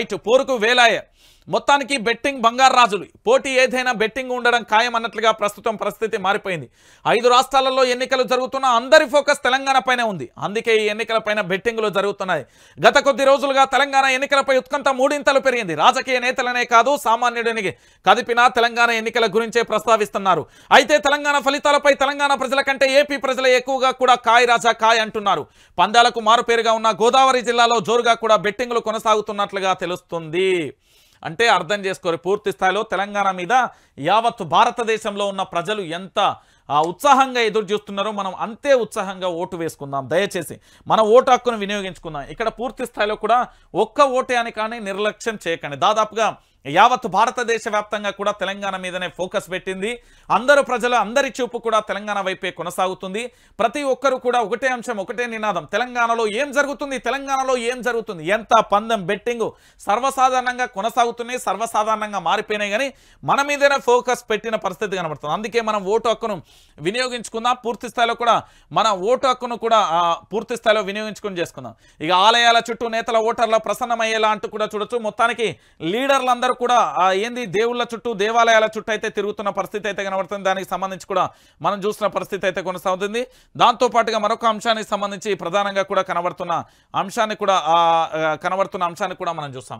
right పోరుకు వేలాయ మొత్తానికి betting బంగారు రాజులు పోటీ ఏదైనా బెట్టింగ్ ఉండడం ఖాయం అన్నట్లుగా ప్రస్తుతం పరిస్థితి మారిపోయింది ఐదు రాష్ట్రాలలో ఎన్నికలు జరుగుతున్న అందరి ఫోకస్ తెలంగాణపైనే ఉంది అందుకే ఈ ఎన్నికలపైన బెట్టింగ్లు జరుగుతున్నాయి గత కొద్ది రోజులుగా తెలంగాణ ఎన్నికలపై ఉత్కంఠ మూడింతలు పెరిగింది రాజకీయ నేతలనే కాదు సామాన్యుడిని కదిపిన తెలంగాణ ఎన్నికల గురించే ప్రస్తావిస్తున్నారు అయితే తెలంగాణ ఫలితాలపై తెలంగాణ ప్రజల కంటే ఏపీ ప్రజలే ఎక్కువగా కూడా కాయ్ రాజా కాయ్ అంటున్నారు పందాలకు మారుపేరుగా ఉన్న గోదావరి జిల్లాలో జోరుగా కూడా బెట్టింగ్లు కొనసాగుతున్నట్లుగా తెలుస్తుంది అంటే అర్థం చేసుకోరు పూర్తి స్థాయిలో తెలంగాణ మీద యావత్ భారతదేశంలో ఉన్న ప్రజలు ఎంత ఉత్సాహంగా ఎదురు చూస్తున్నారో మనం అంతే ఉత్సాహంగా ఓటు వేసుకుందాం దయచేసి మన ఓటు హక్కును వినియోగించుకుందాం ఇక్కడ పూర్తి స్థాయిలో కూడా ఒక్క ఓటే అని కానీ నిర్లక్ష్యం చేయకండి దాదాపుగా యావత్ భారతదేశ వ్యాప్తంగా కూడా తెలంగాణ మీదనే ఫోకస్ పెట్టింది అందరు ప్రజల అందరి చూపు కూడా తెలంగాణ వైపే కొనసాగుతుంది ప్రతి ఒక్కరు కూడా ఒకటే అంశం ఒకటే నినాదం తెలంగాణలో ఏం జరుగుతుంది తెలంగాణలో ఏం జరుగుతుంది ఎంత పందం బెట్టింగ్ సర్వసాధారణంగా కొనసాగుతున్నాయి సర్వసాధారణంగా మారిపోయినాయి కానీ మన మీదనే ఫోకస్ పెట్టిన పరిస్థితి కనబడుతుంది అందుకే మనం ఓటు హక్కును వినియోగించుకుందాం పూర్తి స్థాయిలో కూడా మన ఓటు హక్కును కూడా పూర్తి స్థాయిలో వినియోగించుకుని చేసుకుందాం ఇక ఆలయాల చుట్టూ నేతల ఓటర్ల ప్రసన్నమయ్యేలా అంటూ కూడా చూడొచ్చు మొత్తానికి లీడర్లందరూ అందరూ కూడా ఏంది దేవుళ్ళ చుట్టూ దేవాలయాల చుట్టూ అయితే తిరుగుతున్న పరిస్థితి అయితే కనబడుతుంది దానికి సంబంధించి కూడా మనం చూసిన పరిస్థితి అయితే కొనసాగుతుంది దాంతోపాటుగా మరొక అంశానికి సంబంధించి ప్రధానంగా కూడా కనబడుతున్న అంశాన్ని కూడా కనబడుతున్న అంశాన్ని కూడా మనం చూస్తాం